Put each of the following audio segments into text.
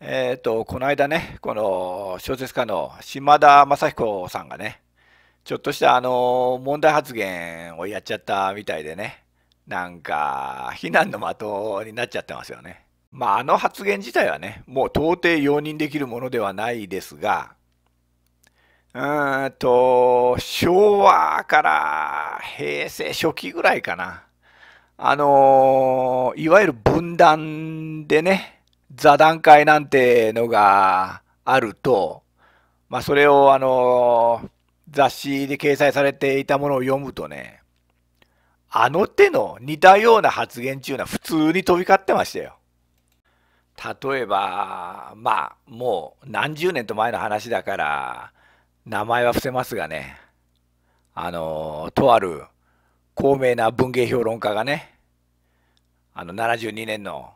えっ、ー、と、この間ね、この小説家の島田正彦さんがね、ちょっとしたあの問題発言をやっちゃったみたいでね、なんか、非難の的になっちゃってますよね。まあ、あの発言自体はね、もう到底容認できるものではないですが、うーんと、昭和から平成初期ぐらいかな。あの、いわゆる分断でね、座談会なんてのがあると、まあ、それをあの雑誌で掲載されていたものを読むとね、あの手の似たような発言っていうのは普通に飛び交ってましたよ。例えば、まあ、もう何十年と前の話だから、名前は伏せますがね、あの、とある高名な文芸評論家がね、あの72年の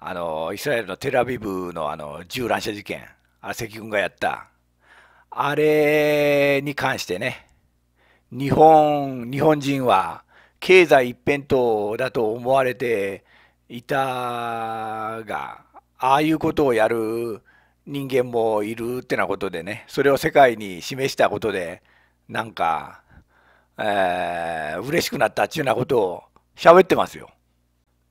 あのイスラエルのテラビブのあの銃乱射事件、あ関君がやった、あれに関してね、日本日本人は経済一辺倒だと思われていたが、ああいうことをやる人間もいるってなことでね、それを世界に示したことで、なんか、えー、嬉しくなったっちゅうなことを喋ってますよ。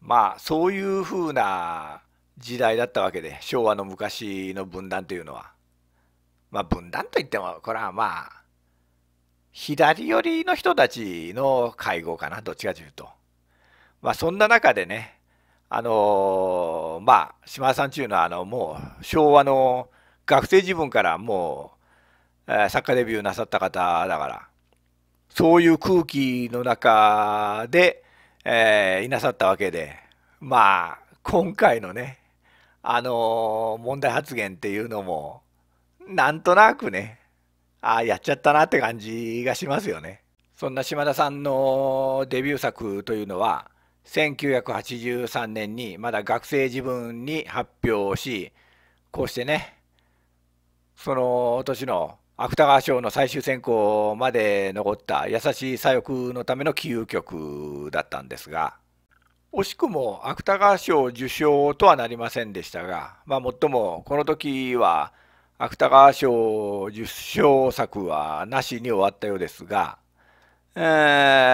まあそういうふうな時代だったわけで昭和の昔の分断というのは。まあ分断といってもこれはまあ左寄りの人たちの会合かなどっちかというと。まあそんな中でねあのー、まあ島田さんちゅうのはあのもう昭和の学生時分からもう、え作家デビューなさった方だからそういう空気の中でえー、いなさったわけで、まあ、今回のね、あのー、問題発言っていうのも、なんとなくね、ああ、やっちゃったなって感じがしますよね。そんな島田さんのデビュー作というのは、1983年にまだ学生自分に発表し、こうしてね、その年の芥川賞の最終選考まで残った優しい左翼のための棋憂曲だったんですが惜しくも芥川賞受賞とはなりませんでしたがまあもっともこの時は芥川賞受賞作はなしに終わったようですが、え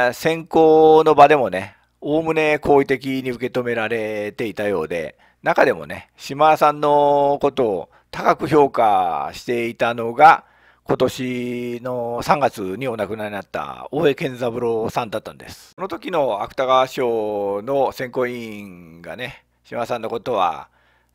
ー、選考の場でもねおおむね好意的に受け止められていたようで中でもね島田さんのことを高く評価していたのが今年の3月にお亡くなりになった大江健三郎さんだったんです。その時の芥川賞の選考委員がね、島さんのことは、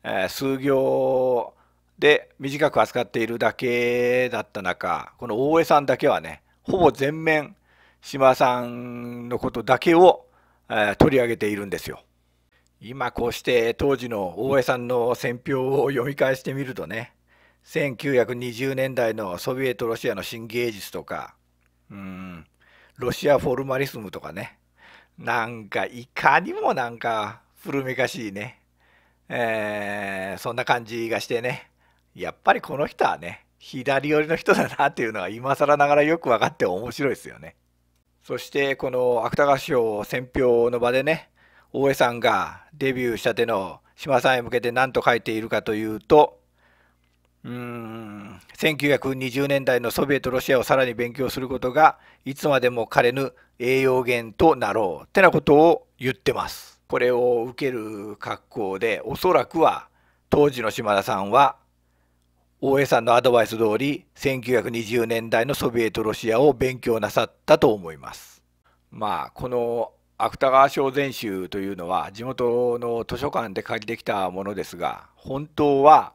えー、数行で短く扱っているだけだった中、この大江さんだけはね、ほぼ全面、島さんのことだけを、えー、取り上げているんですよ。今こうして当時の大江さんの選評を読み返してみるとね、1920年代のソビエトロシアの新芸術とか、うん、ロシアフォルマリスムとかね、なんかいかにもなんか古めかしいね、えー、そんな感じがしてね、やっぱりこの人はね、左寄りの人だなっていうのが今更ながらよく分かって面白いですよね。そしてこの芥川賞選評の場でね、大江さんがデビューしたての島さんへ向けて何と書いているかというと、うん1920年代のソビエトロシアをさらに勉強することがいつまでも枯れぬ栄養源となろうってなことを言ってます。これを受ける格好でおそらくは当時の島田さんは大江さんのアドバイス通り1920年代のソビエトロシアを勉強なさったと思います。まあこの芥川賞全集というのは地元の図書館で借りてきたものですが本当は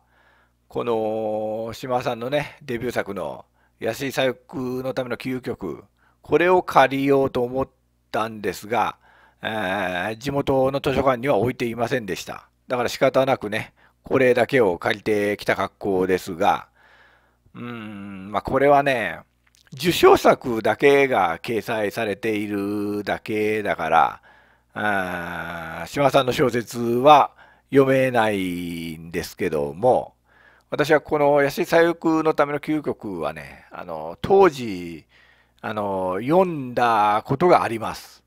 この島さんのねデビュー作の「安井左翼のための究極」これを借りようと思ったんですが、えー、地元の図書館には置いていませんでしただから仕方なくねこれだけを借りてきた格好ですがうんまあこれはね受賞作だけが掲載されているだけだから、島さんの小説は読めないんですけども、私はこの安井左翼のための究極はね、あの、当時、あの、読んだことがあります。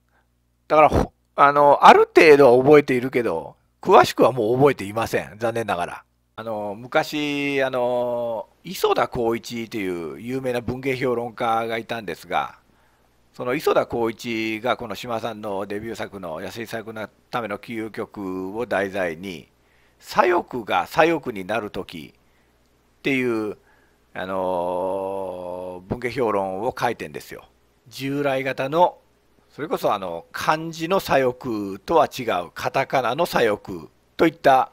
だから、あの、ある程度は覚えているけど、詳しくはもう覚えていません。残念ながら。あの、昔、あの、磯田浩一という有名な文芸評論家がいたんですが、その磯田浩一がこの島さんのデビュー作の安井左翼のための究極を題材に左翼が左翼になる時っていう、あの文献評論を書いてんですよ。従来型のそれこそあの漢字の左翼とは違うカタカナの左翼といった、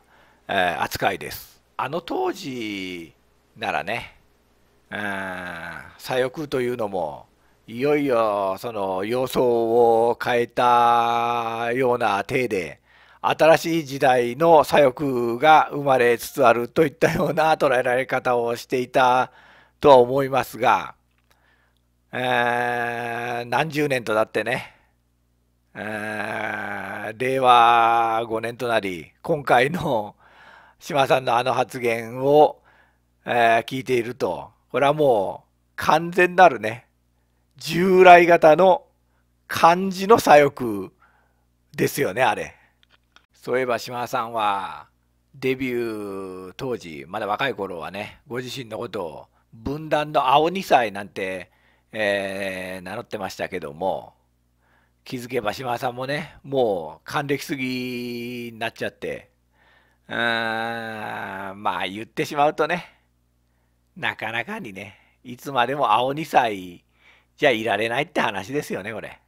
えー、扱いです。あの当時ならね、うん、左翼というのもいよいよその様相を変えたような体で新しい時代の左翼が生まれつつあるといったような捉えられ方をしていたとは思いますが、えー、何十年とだってね、えー、令和5年となり今回の島さんのあの発言を、えー、聞いているとこれはもう完全なるね従来型の漢字の左翼ですよねあれ。そういえば島田さんはデビュー当時まだ若い頃はねご自身のことを分断の青2歳なんて、えー、名乗ってましたけども気づけば島田さんもねもう還暦過ぎになっちゃってうーんまあ言ってしまうとねなかなかにねいつまでも青2歳じゃいられないって話ですよねこれ。